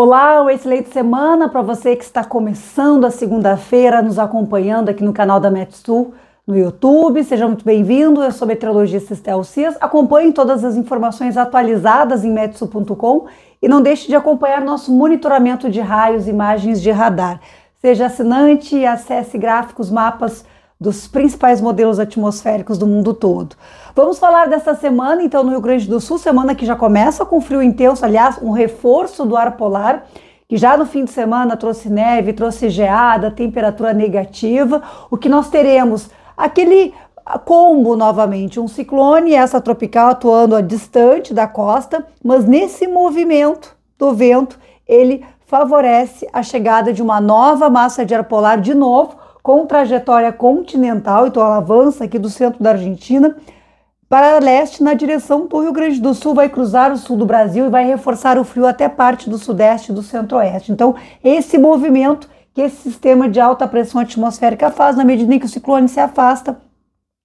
Olá, leite excelente semana para você que está começando a segunda-feira nos acompanhando aqui no canal da MetSul no YouTube. Seja muito bem-vindo. Eu sou meteorologista Estel Cias. Acompanhe todas as informações atualizadas em metsul.com e não deixe de acompanhar nosso monitoramento de raios e imagens de radar. Seja assinante, acesse gráficos, mapas dos principais modelos atmosféricos do mundo todo. Vamos falar dessa semana, então, no Rio Grande do Sul, semana que já começa com frio intenso, aliás, um reforço do ar polar que já no fim de semana trouxe neve, trouxe geada, temperatura negativa. O que nós teremos? Aquele combo novamente, um ciclone, essa tropical atuando a distante da costa, mas nesse movimento do vento, ele favorece a chegada de uma nova massa de ar polar de novo, com trajetória continental, então ela avança aqui do centro da Argentina para leste na direção do Rio Grande do Sul, vai cruzar o sul do Brasil e vai reforçar o frio até parte do sudeste e do centro-oeste. Então, esse movimento que esse sistema de alta pressão atmosférica faz, na medida em que o ciclone se afasta,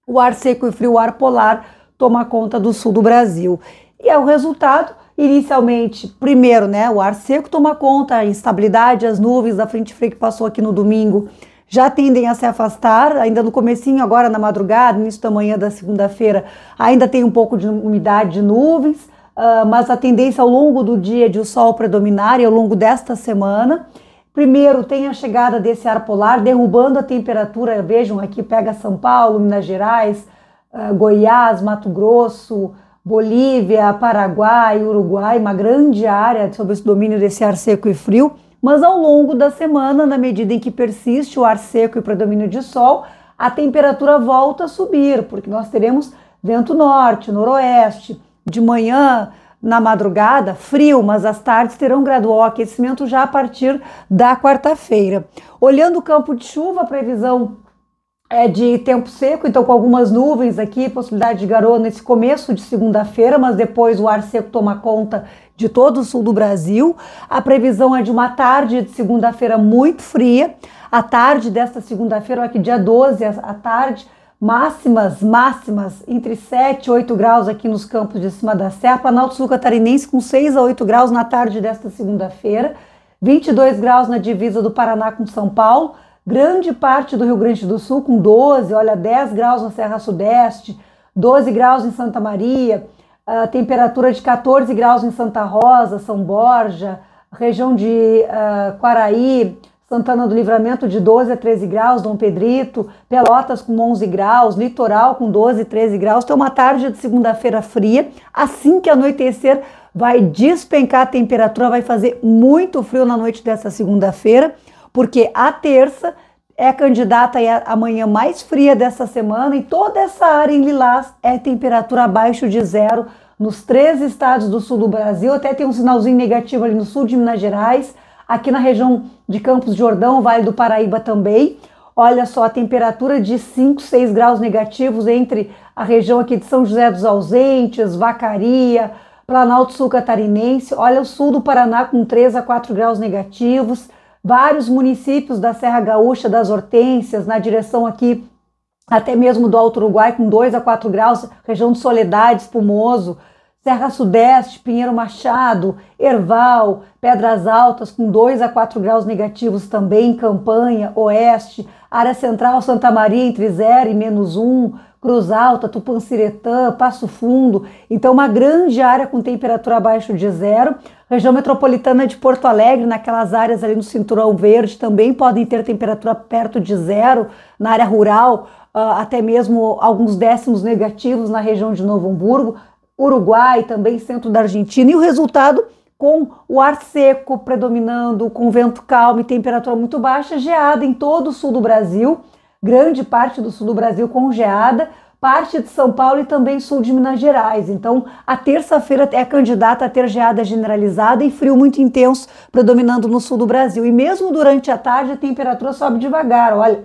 o ar seco e frio, o ar polar, toma conta do sul do Brasil. E é o resultado, inicialmente, primeiro, né, o ar seco toma conta, a instabilidade, as nuvens, a frente fria que passou aqui no domingo, já tendem a se afastar, ainda no comecinho, agora na madrugada, início da manhã da segunda-feira, ainda tem um pouco de umidade de nuvens, uh, mas a tendência ao longo do dia é de o sol predominar e ao longo desta semana. Primeiro, tem a chegada desse ar polar, derrubando a temperatura, vejam aqui, pega São Paulo, Minas Gerais, uh, Goiás, Mato Grosso, Bolívia, Paraguai, Uruguai, uma grande área sob esse domínio desse ar seco e frio mas ao longo da semana, na medida em que persiste o ar seco e o predomínio de sol, a temperatura volta a subir, porque nós teremos vento norte, noroeste, de manhã, na madrugada, frio, mas as tardes terão gradual aquecimento já a partir da quarta-feira. Olhando o campo de chuva, a previsão é de tempo seco, então com algumas nuvens aqui, possibilidade de garoa nesse começo de segunda-feira, mas depois o ar seco toma conta de todo o sul do Brasil. A previsão é de uma tarde de segunda-feira muito fria. A tarde desta segunda-feira, aqui dia 12 à tarde, máximas, máximas entre 7 e 8 graus aqui nos campos de cima da serra, Planalto Sul Catarinense com 6 a 8 graus na tarde desta segunda-feira, 22 graus na divisa do Paraná com São Paulo grande parte do Rio Grande do Sul com 12, olha, 10 graus na Serra Sudeste, 12 graus em Santa Maria, a ah, temperatura de 14 graus em Santa Rosa, São Borja, região de uh, Quaraí, Santana do Livramento de 12 a 13 graus, Dom Pedrito, Pelotas com 11 graus, Litoral com 12, 13 graus. Tem uma tarde de segunda-feira fria. Assim que anoitecer, vai despencar a temperatura, vai fazer muito frio na noite dessa segunda-feira porque a terça é candidata a manhã mais fria dessa semana e toda essa área em lilás é temperatura abaixo de zero nos três estados do sul do Brasil. Até tem um sinalzinho negativo ali no sul de Minas Gerais, aqui na região de Campos Jordão, Vale do Paraíba também. Olha só, a temperatura de 5, 6 graus negativos entre a região aqui de São José dos Ausentes, Vacaria, Planalto Sul Catarinense. Olha o sul do Paraná com 3 a 4 graus negativos vários municípios da Serra Gaúcha, das Hortênsias, na direção aqui até mesmo do Alto Uruguai, com 2 a 4 graus, região de Soledade, Espumoso, Serra Sudeste, Pinheiro Machado, Erval, Pedras Altas, com 2 a 4 graus negativos também, Campanha, Oeste, área central, Santa Maria, entre 0 e menos 1, Cruz Alta, Tupanciretã, Passo Fundo. Então, uma grande área com temperatura abaixo de zero. Região metropolitana de Porto Alegre, naquelas áreas ali no cinturão verde, também podem ter temperatura perto de zero. Na área rural, ah, até mesmo alguns décimos negativos na região de Novo Hamburgo, Uruguai, também centro da Argentina. E o resultado com o ar seco predominando, com vento calmo e temperatura muito baixa, geada em todo o sul do Brasil grande parte do sul do Brasil congeada, parte de São Paulo e também sul de Minas Gerais. Então, a terça-feira é candidata a ter geada generalizada e frio muito intenso predominando no sul do Brasil. E mesmo durante a tarde, a temperatura sobe devagar. Olha,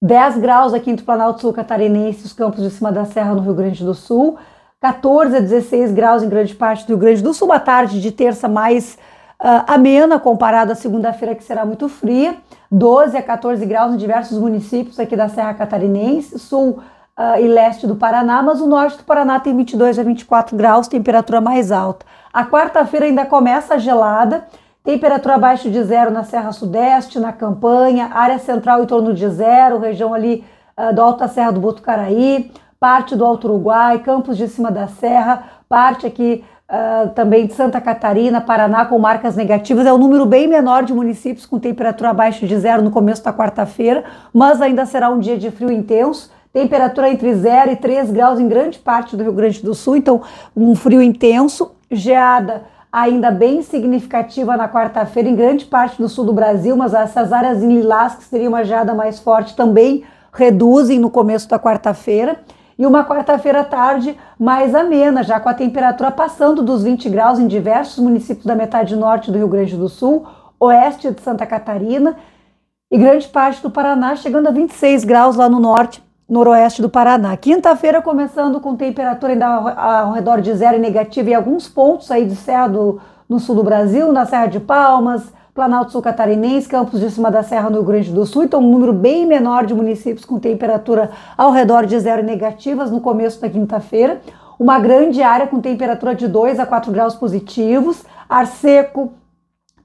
10 graus aqui entre o Planalto Sul Catarinense e os campos de cima da Serra no Rio Grande do Sul. 14 a 16 graus em grande parte do Rio Grande do Sul. Uma tarde de terça mais uh, amena comparado à segunda-feira, que será muito fria, 12 a 14 graus em diversos municípios aqui da Serra Catarinense, sul uh, e leste do Paraná, mas o norte do Paraná tem 22 a 24 graus, temperatura mais alta. A quarta-feira ainda começa gelada, temperatura abaixo de zero na Serra Sudeste, na Campanha, área central em torno de zero, região ali uh, do Alta Serra do Botucaraí, parte do Alto Uruguai, Campos de Cima da Serra, parte aqui Uh, também de Santa Catarina, Paraná com marcas negativas. É um número bem menor de municípios com temperatura abaixo de zero no começo da quarta-feira, mas ainda será um dia de frio intenso. Temperatura entre 0 e 3 graus em grande parte do Rio Grande do Sul, então um frio intenso. Geada ainda bem significativa na quarta-feira em grande parte do sul do Brasil, mas essas áreas em lilás, que seria uma geada mais forte, também reduzem no começo da quarta-feira e uma quarta-feira à tarde mais amena, já com a temperatura passando dos 20 graus em diversos municípios da metade norte do Rio Grande do Sul, oeste de Santa Catarina e grande parte do Paraná, chegando a 26 graus lá no norte, noroeste do Paraná. Quinta-feira começando com temperatura ainda ao redor de zero e negativa em alguns pontos aí de Serra do, no sul do Brasil, na Serra de Palmas, Planalto Sul Catarinense, Campos de Cima da Serra no Rio Grande do Sul, então um número bem menor de municípios com temperatura ao redor de zero negativas no começo da quinta-feira. Uma grande área com temperatura de 2 a 4 graus positivos, ar seco,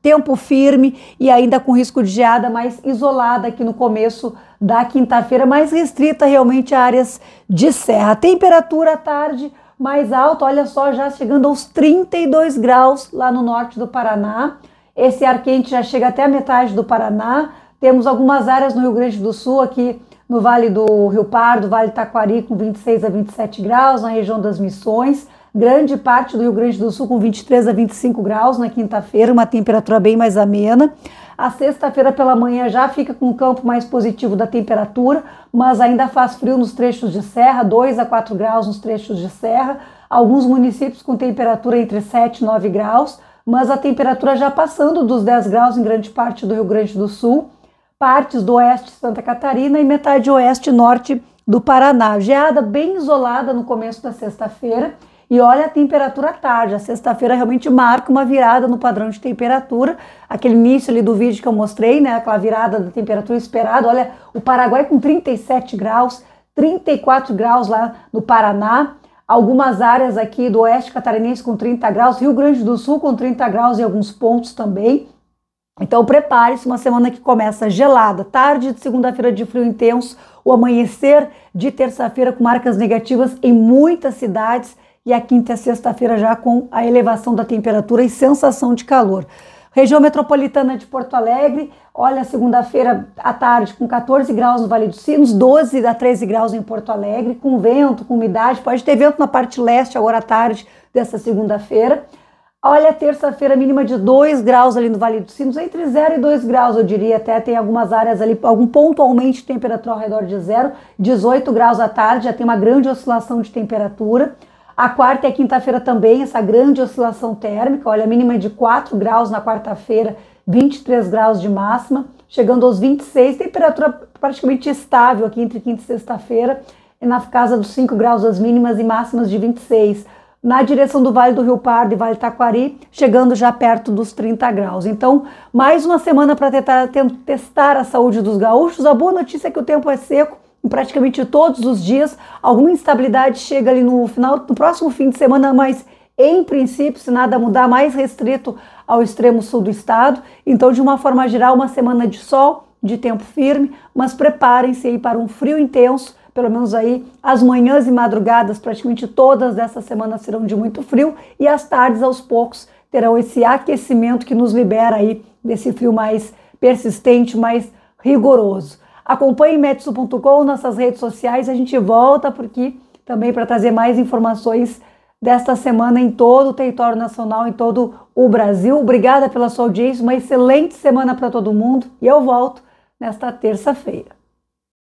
tempo firme e ainda com risco de geada mais isolada aqui no começo da quinta-feira, mais restrita realmente a áreas de serra. Temperatura à tarde mais alta, olha só, já chegando aos 32 graus lá no norte do Paraná. Esse ar quente já chega até a metade do Paraná. Temos algumas áreas no Rio Grande do Sul, aqui no Vale do Rio Pardo, Vale Taquari, com 26 a 27 graus, na região das Missões. Grande parte do Rio Grande do Sul com 23 a 25 graus na quinta-feira, uma temperatura bem mais amena. A sexta-feira pela manhã já fica com um campo mais positivo da temperatura, mas ainda faz frio nos trechos de serra, 2 a 4 graus nos trechos de serra. Alguns municípios com temperatura entre 7 e 9 graus mas a temperatura já passando dos 10 graus em grande parte do Rio Grande do Sul, partes do oeste de Santa Catarina e metade oeste e norte do Paraná. Geada bem isolada no começo da sexta-feira. E olha a temperatura à tarde. A sexta-feira realmente marca uma virada no padrão de temperatura. Aquele início ali do vídeo que eu mostrei, né? Aquela virada da temperatura esperada. Olha, o Paraguai com 37 graus, 34 graus lá no Paraná algumas áreas aqui do oeste catarinense com 30 graus, Rio Grande do Sul com 30 graus em alguns pontos também. Então prepare-se, uma semana que começa gelada, tarde de segunda-feira de frio intenso, o amanhecer de terça-feira com marcas negativas em muitas cidades e a quinta e sexta-feira já com a elevação da temperatura e sensação de calor. Região metropolitana de Porto Alegre, olha, segunda-feira à tarde com 14 graus no Vale dos Sinos, 12 a 13 graus em Porto Alegre, com vento, com umidade, pode ter vento na parte leste agora à tarde dessa segunda-feira. Olha, terça-feira mínima de 2 graus ali no Vale dos Sinos, entre 0 e 2 graus, eu diria até. Tem algumas áreas ali, algum pontualmente temperatura ao redor de zero. 18 graus à tarde, já tem uma grande oscilação de temperatura. A quarta e a quinta-feira também, essa grande oscilação térmica. Olha, a mínima é de 4 graus na quarta-feira, 23 graus de máxima, chegando aos 26, temperatura praticamente estável aqui entre quinta e sexta-feira, na casa dos 5 graus as mínimas e máximas de 26. Na direção do Vale do Rio Pardo e Vale Taquari, chegando já perto dos 30 graus. Então, mais uma semana para tentar testar a saúde dos gaúchos. A boa notícia é que o tempo é seco, praticamente todos os dias. Alguma instabilidade chega ali no final, do próximo fim de semana, mas em princípio, se nada mudar, mais restrito ao extremo sul do estado. Então, de uma forma geral, uma semana de sol, de tempo firme, mas preparem-se aí para um frio intenso. Pelo menos aí as manhãs e madrugadas, praticamente todas dessa semana serão de muito frio e as tardes aos poucos terão esse aquecimento que nos libera aí desse frio mais persistente, mais rigoroso. Acompanhe metsu.com, nossas redes sociais. A gente volta por aqui também para trazer mais informações desta semana em todo o território nacional, em todo o Brasil. Obrigada pela sua audiência, uma excelente semana para todo mundo e eu volto nesta terça-feira.